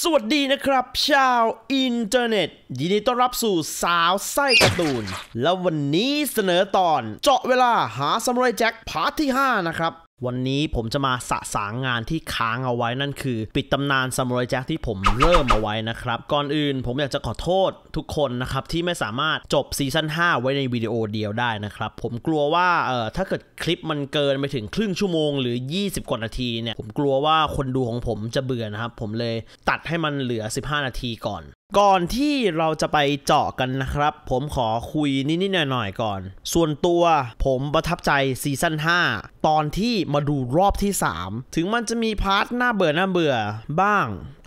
สวัสดีนะครับ ชาวอินเทอร์เน็ตยินดีต้อนรับสู่สาวไส้การ์ตูน แล้ววันนี้เสนอตอน เจาะเวลาหาซามูไรแจ็คพาร์ทที่ 5 นะครับวันนี้ผมจะมาสะสางงานที่ค้างเอาไว้นั่นคือ ปิดตำนานซามูไรแจ็คที่ผมเริ่มเอาไว้นะครับ ก่อนอื่นผมอยากจะขอโทษทุกคนนะครับที่ไม่สามารถจบซีซั่น5ไว้ในวิดีโอเดียวได้นะครับ ผมกลัวว่าเอ่อถ้าเกิดคลิปมันเกินไปถึงครึ่งชั่วโมงหรือ 20กว่านาทีเนี่ยผมกลัวว่าคนดูของผมจะเบื่อนะครับ ผมเลยตัดให้มันเหลือ 15 นาทีก่อนก่อนที่เราจะไปเจาะกันนะครับ ผมขอคุยนิดๆหน่อยๆก่อน ส่วนตัวผมประทับใจซีซั่น5ตอนที่มาดูรอบที่ 3 ถึงมันจะมีพาร์ทน่าเบื่อน่าเบื่อบ้าง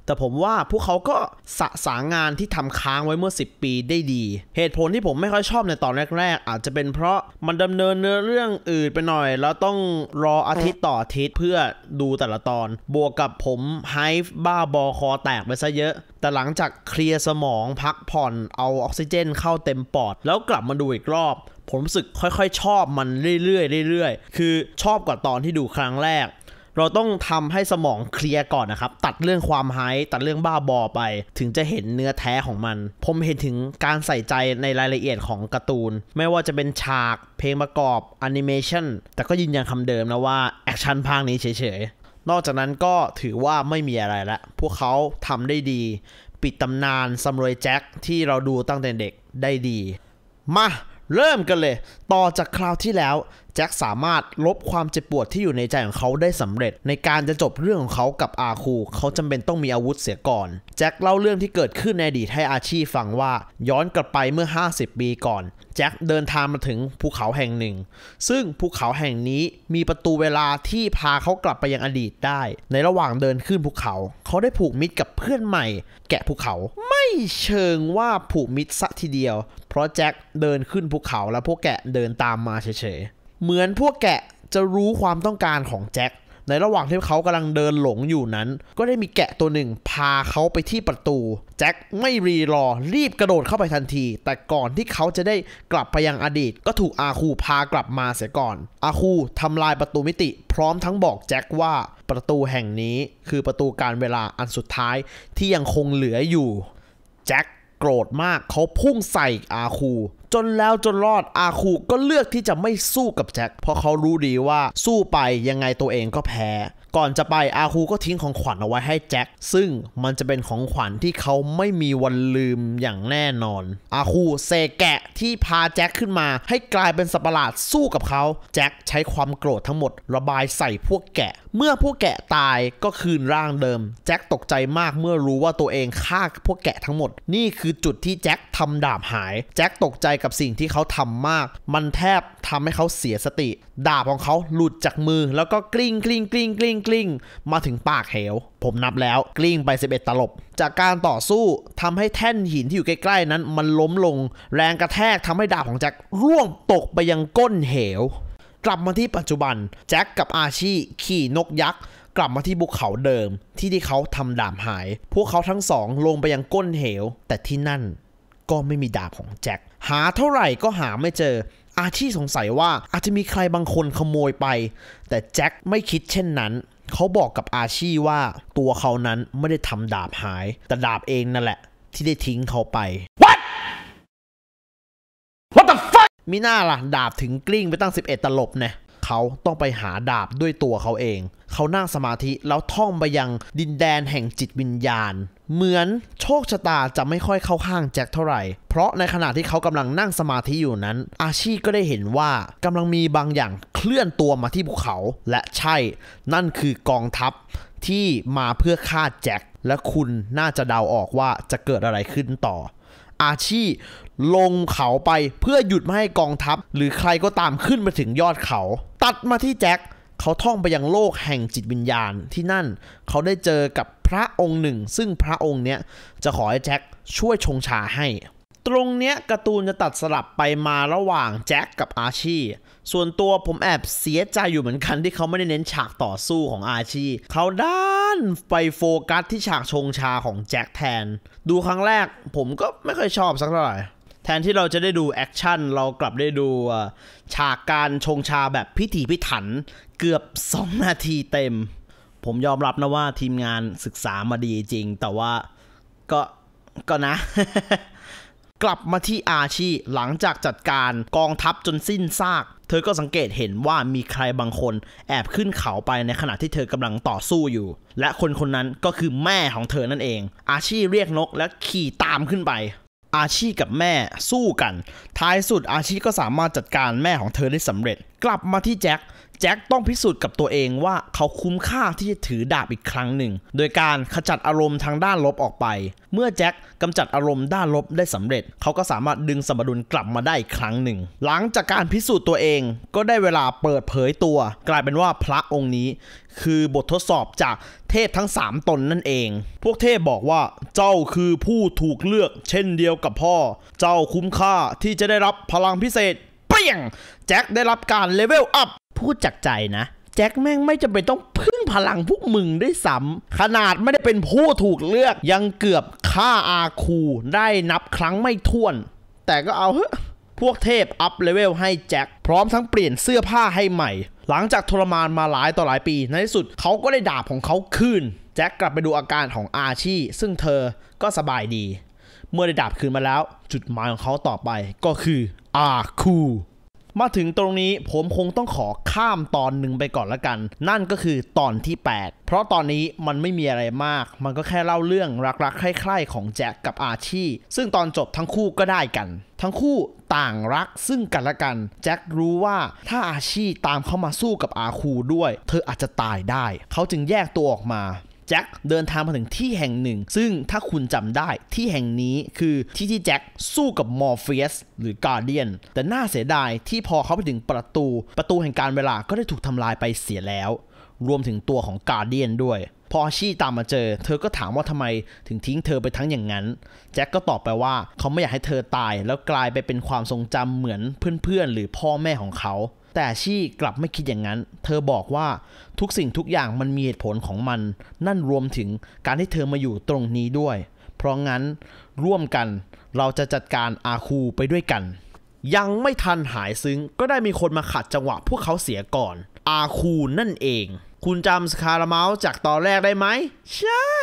แต่ผมว่าพวกเขาก็สะสางงานที่ทำค้างไว้เมื่อ 10 ปีได้ดี เหตุผลที่ผมไม่ค่อยชอบในตอนแรกๆ อาจจะเป็นเพราะมันดำเนินเนื้อเรื่องอื่นไปหน่อย แล้วต้องรออาทิตย์ต่ออาทิตย์เพื่อดูแต่ละตอน บวกกับผมไฮฟ์บ้าบอคอแตกไปซะเยอะ แต่หลังจากเคลียร์สมองพักผ่อนเอาออกซิเจนเข้าเต็มปอด แล้วกลับมาดูอีกรอบ ผมรู้สึกค่อยๆชอบ มันเรื่อยๆเรื่อยๆ คือชอบกว่าตอนที่ดูครั้งแรกเราต้องทำให้สมองเคลียร์ก่อนนะครับ ตัดเรื่องความไฮตัดเรื่องบ้าบอไป ถึงจะเห็นเนื้อแท้ของมัน ผมเห็นถึงการใส่ใจในรายละเอียดของการ์ตูน ไม่ว่าจะเป็นฉาก เพลงประกอบแอนิเมชันแต่ก็ยืนยันคำเดิมนะว่าแอคชั่นภาคนี้เฉยๆ นอกจากนั้นก็ถือว่าไม่มีอะไรละพวกเขาทำได้ดี ปิดตำนานซัมรอยแจ็คที่เราดูตั้งแต่เด็กได้ดีมาเริ่มกันเลย ต่อจากคราวที่แล้วจ็คสามารถลบความเจ็บปวดที่อยู่ในใจของเขาได้สำเร็จในการจะจบเรื่องของเขากับอาคู เขาจำเป็นต้องมีอาวุธเสียก่อน แจ็คเล่าเรื่องที่เกิดขึ้นในอดีตให้อาชีฟังว่าย้อนกลับไปเมื่อ 50 ปีก่อน แจ็คเดินทางมาถึงภูเขาแห่งหนึ่งซึ่งภูเขาแห่งนี้มีประตูเวลาที่พาเขากลับไปยังอดีตได้ในระหว่างเดินขึ้นภูเขา เขาได้ผูกมิตรกับเพื่อนใหม่ แกะภูเขาไม่เชิงว่าผูกมิตรัะทีเดียว เพราะแจ็คเดินขึ้นภูเขาแล้วพวกแกะเดินตามมาเฉยเหมือนพวกแกะจะรู้ความต้องการของแจ็คในระหว่างที่เขากำลังเดินหลงอยู่นั้น ก็ได้มีแกะตัวหนึ่งพาเขาไปที่ประตูแจ็คไม่รีรอรีบกระโดดเข้าไปทันที แต่ก่อนที่เขาจะได้กลับไปยังอดีต ก็ถูกอาคูพากลับมาเสียก่อน อาคูทำลายประตูมิติ พร้อมทั้งบอกแจ็คว่าประตูแห่งนี้คือประตูการเวลาอันสุดท้ายที่ยังคงเหลืออยู่แจ็คโกรธมากเขาพุ่งใส่อาคู จนแล้วจนรอดอาคูก็เลือกที่จะไม่สู้กับแจ็คเพราะเขารู้ดีว่าสู้ไปยังไงตัวเองก็แพ้ก่อนจะไปอาคูก็ทิ้งของขวัญเอาไว้ให้แจ็คซึ่งมันจะเป็นของขวัญที่เขาไม่มีวันลืมอย่างแน่นอนอาคูเซแกะที่พาแจ็คขึ้นมาให้กลายเป็นสัปหลาดสู้กับเขาแจ็คใช้ความโกรธทั้งหมดระบายใส่พวกแกะ เมื่อพวกแกะตายก็คืนร่างเดิม แจ็คตกใจมากเมื่อรู้ว่าตัวเองฆ่าพวกแกะทั้งหมดนี่คือจุดที่แจ็คทำดาบหายแจ็คตกใจกับสิ่งที่เขาทำมากมันแทบทำให้เขาเสียสติดาบของเขาหลุดจากมือ แล้วก็กลิ้งกลิ้งกลิ้งกลิ้งกลิ้งมาถึงปากเหว ผมนับแล้วกลิ้งไป 11ตลบ จากการต่อสู้ทำให้แท่นหินที่อยู่ใกล้ๆนั้น มันล้มลง แรงกระแทกทำให้ดาบของแจ็คร่วงตกไปยังก้นเหว กลับมาที่ปัจจุบัน แจ็คกับอาชีขี่นกยักษ์กลับมาที่ภูเขาเดิม ที่ที่เขาทำดาบหาย พวกเขาทั้งสองลงไปยังก้นเหวแต่ที่นั่น ก็ไม่มีดาบของแจ็คหาเท่าไหร่ก็หาไม่เจออาชีสงสัยว่าอาจจะมีใครบางคนขโมยไป แต่แจ็คไม่คิดเช่นนั้น เขาบอกกับอาชีว่าตัวเขานั้นไม่ได้ทำดาบหาย แต่ดาบเองนั่นแหละ ที่ได้ทิ้งเขาไป What What the fuck มีหน้าล่ะ ดาบถึงกลิ้งไปตั้ง 11 ตลบเนี่ย เขาต้องไปหาดาบด้วยตัวเขาเอง เขานั่งสมาธิแล้วท่องไปยังดินแดนแห่งจิตวิญญาณเหมือนโชคชะตาจะไม่ค่อยเข้าข้างแจ็คเท่าไหร่เพราะในขณะที่เขากำลังนั่งสมาธิอยู่นั้น อาชีก็ได้เห็นว่ากำลังมีบางอย่างเคลื่อนตัวมาที่ภูเขาและใช่ นั่นคือกองทัพที่มาเพื่อฆ่าแจ็คและคุณน่าจะเดาออกว่าจะเกิดอะไรขึ้นต่อ อาชี ลงเขาไปเพื่อหยุดไม่ให้กองทัพ หรือใครก็ตามขึ้นมาถึงยอดเขา ตัดมาที่แจ็คเขาท่องไปยังโลกแห่งจิตวิญญาณ ที่นั่นเขาได้เจอกับพระองค์หนึ่งซึ่งพระองค์เนี้ย จะขอให้แจ็คช่วยชงชาให้ ตรงเนี้ยการ์ตูนจะตัดสลับไปมาระหว่างแจ็คกับอาชีส่วนตัวผมแอบเสียใจอยู่เหมือนกันที่เขาไม่ได้เน้นฉากต่อสู้ของอาชี เขาด้านไปโฟกัสที่ฉากชงชาของแจ็คแทน ดูครั้งแรกผมก็ไม่ค่อยชอบสักเท่าไหร่แทนที่เราจะได้ดูแอคชั่นเรากลับได้ดู ฉากการชงชาแบบพิถีพิถัน เกือบ 2 นาทีเต็มผมยอมรับนะว่าทีมงานศึกษามาดีจริง แต่ว่า ก็ก็นะ กลับมาที่อาชีหลังจากจัดการกองทัพจนสิ้นซาก เธอก็สังเกตเห็นว่ามีใครบางคน แอบขึ้นเขาไปในขณะที่เธอกำลังต่อสู้อยู่ และคนคนนั้นก็คือแม่ของเธอนั่นเอง อาชีเรียกนกและขี่ตามขึ้นไป อาชีกับแม่สู้กัน ท้ายสุดอาชีก็สามารถจัดการแม่ของเธอได้สำเร็จกลับมาที่แจ็ค แจ็คต้องพิสูจน์กับตัวเองว่าเขาคุ้มค่าที่จะถือดาบอีกครั้งหนึ่ง โดยการขจัดอารมณ์ทางด้านลบออกไป เมื่อแจ็คกำจัดอารมณ์ด้านลบได้สำเร็จ เขาก็สามารถดึงสมดุลกลับมาได้อีกครั้งหนึ่ง หลังจากการพิสูจน์ตัวเอง ก็ได้เวลาเปิดเผยตัว กลายเป็นว่าพระองค์นี้ คือบททดสอบจากเทพทั้ง 3 ตนนั่นเอง พวกเทพบอกว่าเจ้าคือผู้ถูกเลือกเช่นเดียวกับพ่อ เจ้าคุ้มค่าที่จะได้รับพลังพิเศษปี้ยง แจ็คได้รับการเลเวลอัพ พูดจากใจนะ แจ็คแม่งไม่จำเป็นต้องพึ่งพลังพวกมึงด้วยซ้ำขนาดไม่ได้เป็นผู้ถูกเลือกยังเกือบฆ่าอาคูได้นับครั้งไม่ถ้วน แต่ก็เอาเฮ้พวกเทพอัพเลเวลให้แจ็ค พร้อมทั้งเปลี่ยนเสื้อผ้าให้ใหม่ หลังจากทรมานมาหลายต่อหลายปี ในที่สุดเขาก็ได้ดาบของเขาคืนแจ็คกลับไปดูอาการของอาชีซึ่งเธอก็สบายดี เมื่อได้ดาบคืนมาแล้วจุดหมายของเขาต่อไปก็คืออาคู มาถึงตรงนี้ผมคงต้องขอข้ามตอนหนึ่งไปก่อนละกัน นั่นก็คือตอนที่ 8 เพราะตอนนี้มันไม่มีอะไรมาก มันก็แค่เล่าเรื่องรักๆใคร่ๆของแจ็คกับอาชี ซึ่งตอนจบทั้งคู่ก็ได้กัน ทั้งคู่ต่างรักซึ่งกันและกัน แจ็ครู้ว่าถ้าอาชีตามเข้ามาสู้กับอาคูด้วย เธออาจจะตายได้ เขาจึงแยกตัวออกมาแจ็คเดินทางมาถึงที่แห่งหนึ่ง ซึ่งถ้าคุณจำได้ที่แห่งนี้คือที่ที่แจ็คสู้กับมอร์เฟียสหรือการเดียน แต่น่าเสียดายที่พอเขาไปถึงประตูประตูแห่งการเวลาก็ได้ถูกทำลายไปเสียแล้ว รวมถึงตัวของการเดียนด้วย พอชีตามมาเจอ เธอก็ถามว่าทำไมถึงทิ้งเธอไปทั้งอย่างนั้น แจ็คก็ตอบไปว่าเขาไม่อยากให้เธอตายแล้วกลายไปเป็นความทรงจำเหมือนเพื่อนๆหรือพ่อแม่ของเขาแต่ชี่กลับไม่คิดอย่างนั้น เธอบอกว่าทุกสิ่งทุกอย่างมันมีเหตุผลของมัน นั่นรวมถึงการที่เธอมาอยู่ตรงนี้ด้วย เพราะงั้นร่วมกันเราจะจัดการอาคูไปด้วยกัน ยังไม่ทันหายซึ้ง ก็ได้มีคนมาขัดจังหวะพวกเขาเสียก่อน อาคูนั่นเอง คุณจำสคาร์เมาจากตอนแรกได้ไหม ใช่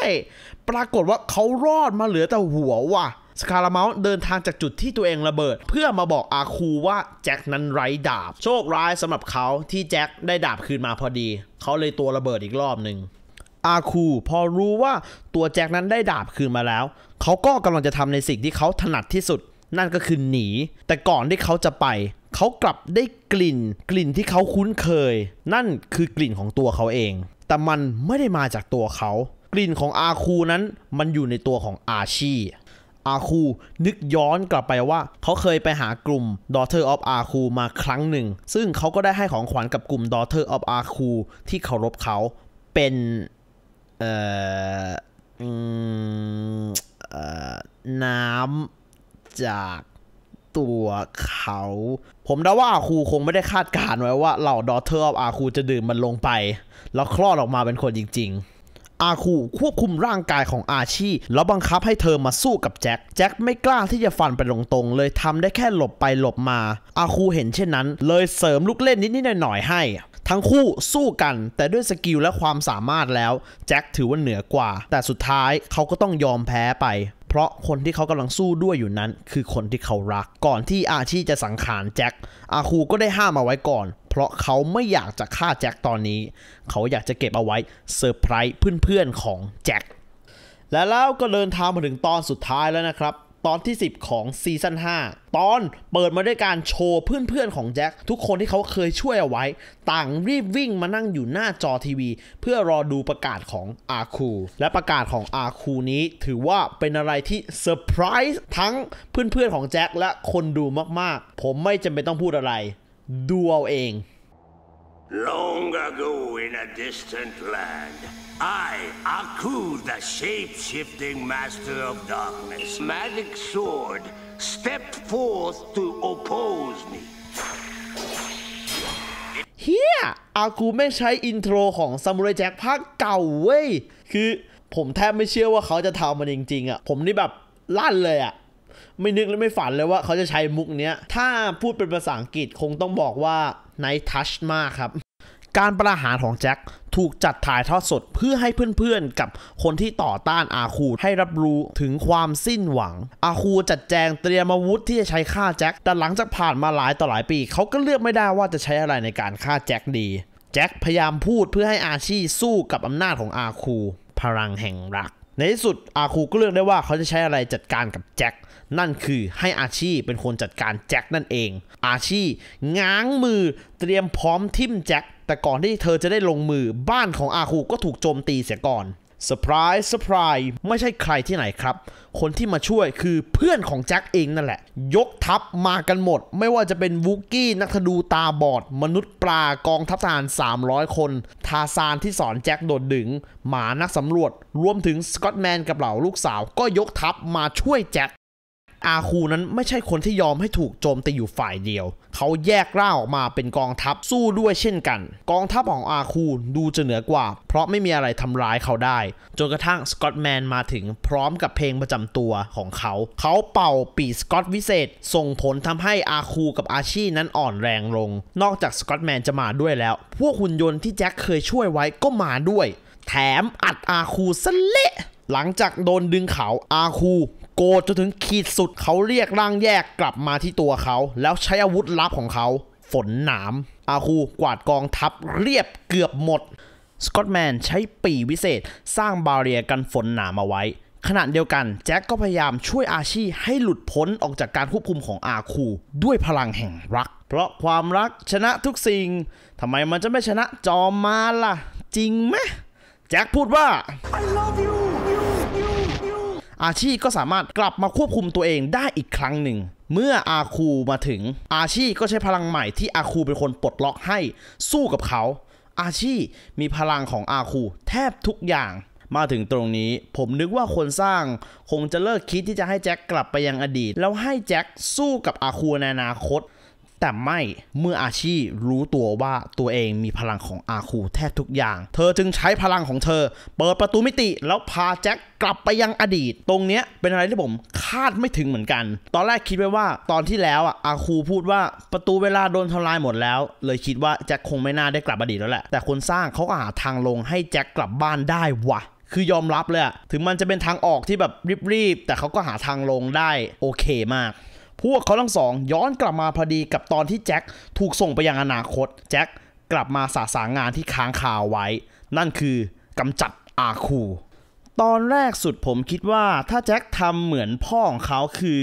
ปรากฏว่าเขารอดมาเหลือแต่หัวว่ะสคาร์เมาส์เดินทางจากจุดที่ตัวเองระเบิด เพื่อมาบอกอาคูว่าแจ็คนั้นไร้ดาบโชคร้ายสำหรับเขาที่แจ็คได้ดาบคืนมาพอดี เขาเลยตัวระเบิดอีกรอบหนึ่งอาคู พอรู้ว่าตัวแจ็คนั้นได้ดาบคืนมาแล้ว เขาก็กำลังจะทำในสิ่งที่เขาถนัดที่สุด นั่นก็คือหนี แต่ก่อนที่เขาจะไป เขากลับได้กลิ่น กลิ่นที่เขาคุ้นเคย นั่นคือกลิ่นของตัวเขาเอง แต่มันไม่ได้มาจากตัวเขา กลิ่นของอาคูนั้นมันอยู่ในตัวของอาชีอาคูนึกย้อนกลับไปว่า เขาเคยไปหากลุ่ม Daughter of อาคูมาครั้งหนึ่ง ซึ่งเขาก็ได้ให้ของขวัญกับกลุ่ม Daughter of อาคูที่เคารพเขาเป็นเอ่อน้ำจากตัวเขา ผมเดาว่าอาคูคงไม่ได้คาดการไว้ว่าเหล่าดอเทอร์อาคูจะดื่มมันลงไป แล้วคลอดออกมาเป็นคนจริง ๆอาคูควบคุมร่างกายของอาชีแล้วบังคับให้เธอมาสู้กับแจ็ค แจ็คไม่กล้าที่จะฟันไปตรงๆ เลยทำได้แค่หลบไปหลบมา อาคูเห็นเช่นนั้นเลยเสริมลูกเล่นนิดๆหน่อยๆให้ ทั้งคู่สู้กันแต่ด้วยสกิลและความสามารถแล้ว แจ็คถือว่าเหนือกว่า แต่สุดท้ายเขาก็ต้องยอมแพ้ไปเพราะคนที่เขากำลังสู้ด้วยอยู่นั้น คือคนที่เขารักก่อนที่อาชีจะสังขารแจ็คอาคูก็ได้ห้ามเอาไว้ก่อน เพราะเขาไม่อยากจะฆ่าแจ็คตอนนี้ เขาอยากจะเก็บเอาไว้เซอร์ไพรส์เพื่อนๆ ของแจ็คและแล้วก็เดินทางมาถึงตอนสุดท้ายแล้วนะครับตอนที่ 10 ของซีซั่น5ตอนเปิดมาด้วยการโชว์เพื่อนๆของแจ็คทุกคนที่เขาเคยช่วยเอาไว้ต่างรีบวิ่งมานั่งอยู่หน้าจอทีวี เพื่อรอดูประกาศของอาคู และประกาศของอาคูนี้ถือว่าเป็นอะไรที่เซอร์ไพรส์ทั้งเพื่อนๆของแจ็คและคนดูมากๆ ผมไม่จำเป็นต้องพูดอะไร ดูเอาเอง Long ago in a distant land, I, Aku, the shape-shifting master of darkness, magic sword, stepped forth to oppose me. เฮียอากูแม่งใช้อินโทรของซามูไรแจ็คภาคเก่าเว้ย คือผมแทบไม่เชื่อว่าเขาจะทำมันจริงๆอะ่ะ ผมนี่แบบ ลั่นเลยอะ่ะ ไม่นึกและไม่ฝันเลยว่าเขาจะใช้มุกเนี้ย ถ้าพูดเป็นภาษาอังกฤษคงต้องบอกว่าในทัชมากครับ การประหารของแจ็คถูกจัดถ่ายทอดสดเพื่อให้เพื่อนๆกับคนที่ต่อต้านอาคูให้รับรู้ถึงความสิ้นหวัง อาคูจัดแจงเตรียมอาวุธที่จะใช้ฆ่าแจ็คแต่หลังจากผ่านมาหลายต่อหลายปี เขาก็เลือกไม่ได้ว่าจะใช้อะไรในการฆ่าแจ็คดีแจ็คพยายามพูดเพื่อให้อาชีสู้กับอำนาจของอาคูพลังแห่งรักในที่สุดอาคูก็เลือกได้ว่าเขาจะใช้อะไรจัดการกับแจ็คนั่นคือให้อาชีเป็นคนจัดการแจ็คนั่นเอง อาชี ง้างมือเตรียมพร้อมทิมแจ็คแต่ก่อนที่เธอจะได้ลงมือบ้านของอาคูก็ถูกโจมตีเสียก่อนเซอร์ไพรส์เซอร์ไพรส์ไม่ใช่ใครที่ไหนครับ คนที่มาช่วยคือเพื่อนของแจ็คเองนั่นแหละ ยกทัพมากันหมด ไม่ว่าจะเป็นวูกี้นักธนูตาบอด มนุษย์ปลากองทัพทหาร300 คน ทาซานที่สอนแจ็คโดดดึงหมานักสำรวจ รวมถึงสกอตแมนกับเหล่าลูกสาว ก็ยกทัพมาช่วยแจ็คอาคูนั้นไม่ใช่คนที่ยอมให้ถูกโจมตีอยู่ฝ่ายเดียว เขาแยกร่างออกมาเป็นกองทัพสู้ด้วยเช่นกัน กองทัพของอาคูดูจะเหนือกว่าเพราะไม่มีอะไรทำร้ายเขาได้ จนกระทั่งสกอตแมนมาถึงพร้อมกับเพลงประจำตัวของเขา เขาเป่าปีสกอตวิเศษส่งผลทำให้อาคูกับอาชีนั้นอ่อนแรงลง นอกจากสกอตแมนจะมาด้วยแล้วพวกหุ่นยนต์ที่แจ็คเคยช่วยไว้ก็มาด้วย แถมอัดอาคูสเละหลังจากโดนดึงเขาอาคูโกรธจนถึงขีดสุดเขาเรียกร่างแยกกลับมาที่ตัวเขา แล้วใช้อาวุธลับของเขา ฝนหนามอาคูกวาดกองทัพเรียบเกือบหมด สกอตแมนใช้ปีวิเศษสร้างบาเรียกันฝนหนามเอาไว้ขณะเดียวกัน แจ็คก็พยายามช่วยอาชีให้หลุดพ้น ออกจากการควบคุมของอาคู ด้วยพลังแห่งรัก เพราะความรักชนะทุกสิ่งทำไมมันจะไม่ชนะจอมมาล่ะ จริงไหมแจ็คพูดว่า I love you อาชีก็สามารถกลับมาควบคุมตัวเองได้อีกครั้งหนึ่ง เมื่ออาคูมาถึง อาชีก็ใช้พลังใหม่ที่อาคูเป็นคนปลดล็อกให้สู้กับเขา อาชีมีพลังของอาคูแทบทุกอย่าง มาถึงตรงนี้ผมนึกว่าคนสร้าง คงจะเลิกคิดที่จะให้แจ็คกลับไปยังอดีตแล้วให้แจ็คสู้กับอาคูในอนาคตแต่ไม่เมื่ออาชีรู้ตัวว่าตัวเองมีพลังของอาคูแทบทุกอย่าง เธอจึงใช้พลังของเธอเปิดประตูมิติแล้วพาแจ็คกลับไปยังอดีต ตรงเนี้ยเป็นอะไรที่ผม คาดไม่ถึงเหมือนกัน ตอนแรกคิดไว้ว่าตอนที่แล้วอ่ะอาคูพูดว่าประตูเวลาโดนทำลายหมดแล้ว เลยคิดว่าแจ็คคงไม่น่าได้กลับอดีตแล้วแหละ แต่คนสร้างเขาก็หาทางลงให้แจ็คกลับบ้านได้วะ คือยอมรับเลยถึงมันจะเป็นทางออกที่แบบรีบๆแต่เขาก็หาทางลงได้โอเคมากพวก เขาทั้งสอง ย้อนกลับมาพอดีกับตอนที่แจ็คถูกส่งไปยังอนาคตแจ็คกลับมาสาสางงานที่ค้างคาวไว้นั่นคือกำจัดอาคู ตอนแรกสุดผมคิดว่าถ้าแจ็คทำเหมือนพ่อของเขาคือ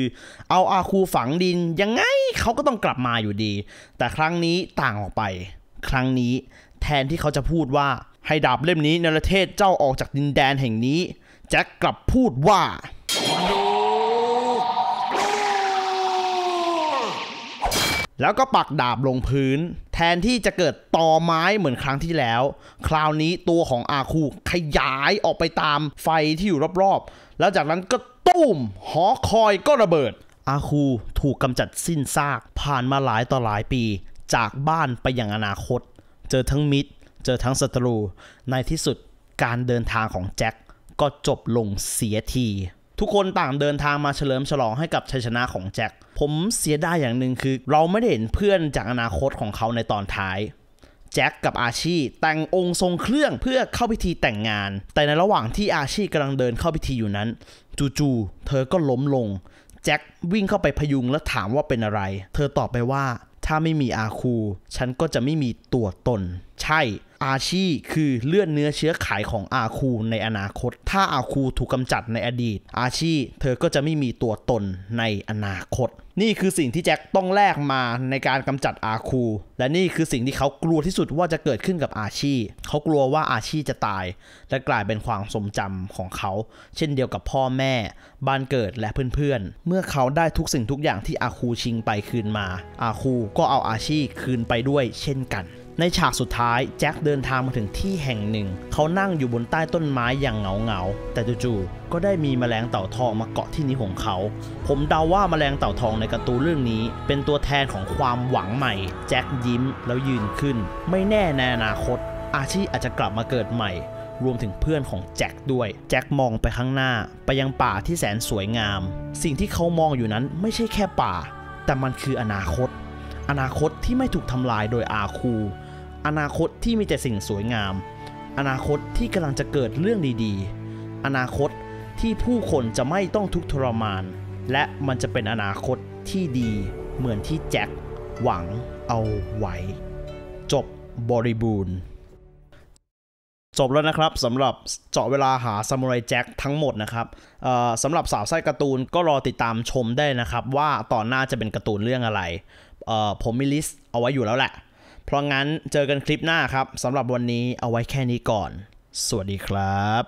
เอาอาคูฝังดินยังไงเขาก็ต้องกลับมาอยู่ดี แต่ครั้งนี้ต่างออกไป ครั้งนี้ แทนที่เขาจะพูดว่าให้ดาบเล่มนี้นรเทศเจ้าออกจากดินแดนแห่งนี้แจ็คกลับพูดว่าแล้วก็ปักดาบลงพื้น แทนที่จะเกิดตอไม้เหมือนครั้งที่แล้ว คราวนี้ตัวของอาคูขยายออกไปตามไฟที่อยู่รอบๆ แล้วจากนั้นก็ตุ้มหอคอยก็ระเบิด อาคูถูกกำจัดสิ้นซากผ่านมาหลายต่อหลายปี จากบ้านไปยังอนาคต เจอทั้งมิตร เจอทั้งศัตรู ในที่สุดการเดินทางของแจ็ค ก็จบลงเสียทีทุกคนต่างเดินทางมาเฉลิมฉลองให้กับชัยชนะของแจ็ค ผมเสียดายอย่างหนึ่งคือ เราไม่ได้เห็นเพื่อนจากอนาคตของเขาในตอนท้าย แจ็คกับอาชีแต่งองค์ทรงเครื่องเพื่อเข้าพิธีแต่งงาน แต่ในระหว่างที่อาชีกำลังเดินเข้าพิธีอยู่นั้นจู่ๆเธอก็ล้มลง แจ็ควิ่งเข้าไปพยุงและถามว่าเป็นอะไร เธอตอบไปว่า ถ้าไม่มีอาคู ฉันก็จะไม่มีตัวตนใช่ อาชีคือเลือดเนื้อเชื้อไขของอาคูในอนาคต ถ้าอาคูถูกกำจัดในอดีตอาชี เธอก็จะไม่มีตัวตนในอนาคต นี่คือสิ่งที่แจ็คต้องแลกมาในการกำจัดอาคู และนี่คือสิ่งที่เขากลัวที่สุดว่าจะเกิดขึ้นกับอาชี เขากลัวว่าอาชีจะตายและกลายเป็นความทรงจำของเขา เช่นเดียวกับพ่อแม่ บ้านเกิดและเพื่อนๆ เมื่อเขาได้ทุกสิ่งทุกอย่างที่อาคูชิงไปคืนมา อาคูก็เอาอาชีคืนไปด้วย เช่นกันในฉากสุดท้ายแจ็คเดินทางมาถึงที่แห่งหนึ่ง เขานั่งอยู่บนใต้ต้นไม้อย่างเหงาเงาแต่จู่ ๆ ก็ได้มีแมลงเต่าทองมาเกาะที่นิ้วของเขา ผมเดาว่าแมลงเต่าทองในการ์ตูนเรื่องนี้ เป็นตัวแทนของความหวังใหม่ แจ็คยิ้มแล้วยืนขึ้น ไม่แน่ในอนาคต อาชีพอาจจะกลับมาเกิดใหม่ รวมถึงเพื่อนของแจ็คด้วยแจ็คมองไปข้างหน้า ไปยังป่าที่แสนสวยงาม สิ่งที่เขามองอยู่นั้นไม่ใช่แค่ป่า แต่มันคืออนาคต อนาคตที่ไม่ถูกทำลายโดยอาคูอนาคตที่มีแต่สิ่งสวยงาม อนาคตที่กำลังจะเกิดเรื่องดีๆ อนาคตที่ผู้คนจะไม่ต้องทุกข์ทรมาน และมันจะเป็นอนาคตที่ดีเหมือนที่แจ็คหวังเอาไว้ จบบริบูรณ์จบแล้วนะครับสำหรับเจาะเวลาหาซามูไรแจ็คทั้งหมดนะครับสำหรับสาวไส้การ์ตูนก็รอติดตามชมได้นะครับว่าต่อนหน้าจะเป็นการ์ตูนเรื่องอะไรผมมีลิสต์เอาไว้อยู่แล้วแหละเพราะงั้นเจอกันคลิปหน้าครับสำหรับวันนี้เอาไว้แค่นี้ก่อน สวัสดีครับ